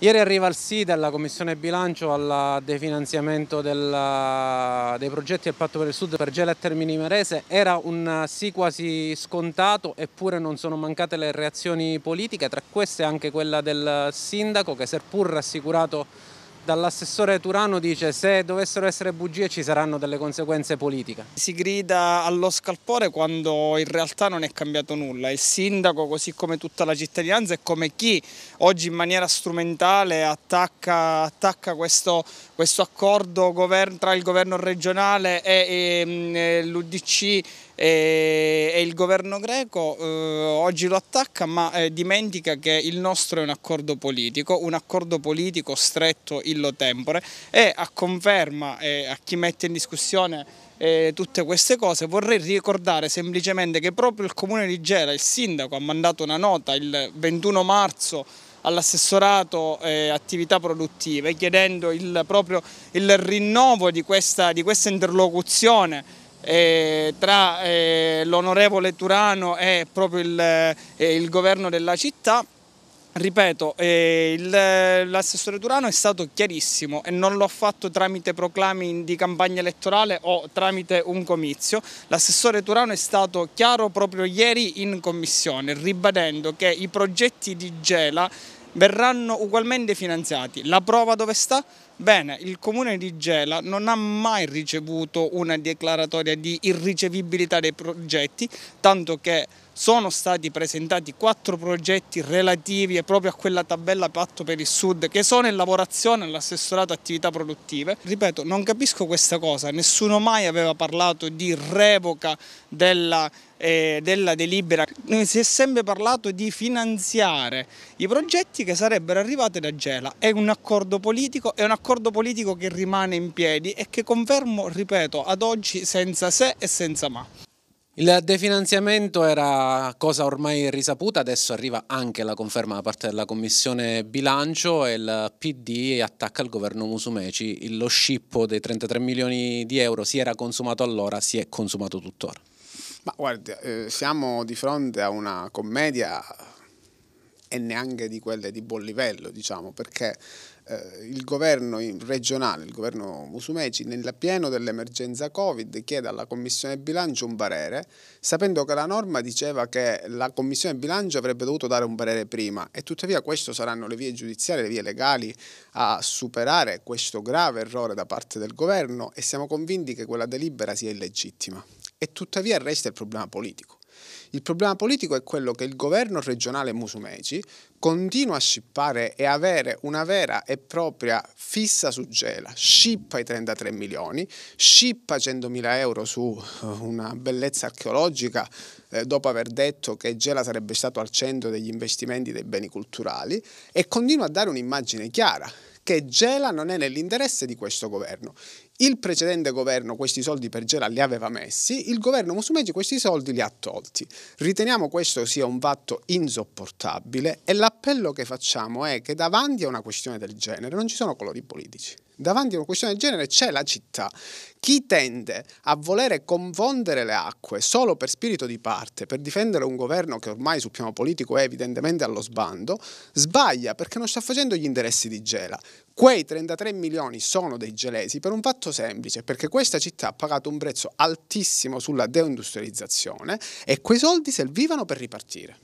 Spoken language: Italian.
Ieri arriva il sì della Commissione Bilancio, al definanziamento della, eh, dei progetti del Patto per il Sud per Gela e Termini Merese. Era un sì quasi scontato, eppure non sono mancate le reazioni politiche, tra queste anche quella del sindaco che seppur rassicurato dall'assessore Turano dice se dovessero essere bugie ci saranno delle conseguenze politiche. Si grida allo scalpore quando in realtà non è cambiato nulla. Il sindaco, così come tutta la cittadinanza e come chi oggi in maniera strumentale attacca, attacca questo, questo, accordo tra il governo regionale e, ehm, e, e l'Udc e, il governo greco eh, oggi lo attacca ma eh, dimentica che il nostro è un accordo politico, un accordo politico stretto il illo tempore e a conferma e a chi mette in discussione eh, tutte queste cose vorrei ricordare semplicemente che proprio il comune di Gela, il sindaco ha mandato una nota il 21 marzo all'assessorato eh, attività produttive chiedendo il, proprio il rinnovo di questa, di questa interlocuzione eh, tra eh, l'onorevole Turano e proprio il, eh, il governo della città Ripeto, eh, eh, l'assessore Durano è stato chiarissimo e non l'ho fatto tramite proclami di campagna elettorale o tramite un comizio. L'assessore Turano è stato chiaro proprio ieri in commissione, ribadendo che i progetti di Gela verranno ugualmente finanziati. La prova dove sta? Bene, il comune di Gela non ha mai ricevuto una declaratoria di irricevibilità dei progetti, tanto che sono stati presentati quattro progetti relativi proprio a quella tabella patto per il sud che sono in lavorazione all'assessorato attività produttive. Ripeto, non capisco questa cosa, nessuno mai aveva parlato di revoca della eh, della delibera si è sempre parlato di finanziare i progetti che sarebbero arrivati da Gela. È un accordo politico, è un accordo politico che rimane in piedi e che confermo, ripeto, ad oggi senza se e senza ma. Il definanziamento era cosa ormai risaputa, adesso arriva anche la conferma da parte della Commissione Bilancio e il PD attacca il governo Musumeci. Lo scippo dei 33 milioni di euro si era consumato allora, si è consumato tuttora. Ma guarda, eh, siamo di fronte a una commedia e neanche di quelle di buon livello, diciamo, perché eh, il governo regionale, il governo Musumeci, nel pieno dell'emergenza Covid chiede alla Commissione Bilancio un parere, sapendo che la norma diceva che la Commissione Bilancio avrebbe dovuto dare un parere prima e tuttavia queste saranno le vie giudiziarie, le vie legali a superare questo grave errore da parte del governo e siamo convinti che quella delibera sia illegittima. E tuttavia resta il problema politico. Il problema politico è quello che il governo regionale Musumeci continua a scippare e avere una vera e propria fissa su Gela, scippa i 33 milioni, scippa mila euro su eh, una bellezza archeologica eh, dopo aver detto che Gela sarebbe stato al centro degli investimenti dei beni culturali e continua a dare un'immagine chiara che Gela non è nell'interesse di questo governo. Il precedente governo questi soldi per Gela li aveva messi, il governo Musumeci questi soldi li ha tolti. Riteniamo questo sia un fatto insopportabile e l'appello che facciamo è che davanti a una questione del genere non ci sono colori politici. Davanti a una questione del genere c'è la città chi tende a volere confondere le acque solo per spirito di parte, per difendere un governo che ormai sul piano politico è evidentemente allo sbando, sbaglia perché non sta facendo gli interessi di Gela. Quei 33 milioni sono dei gelesi per un fatto semplice, perché questa città ha pagato un prezzo altissimo sulla deindustrializzazione e quei soldi servivano per ripartire.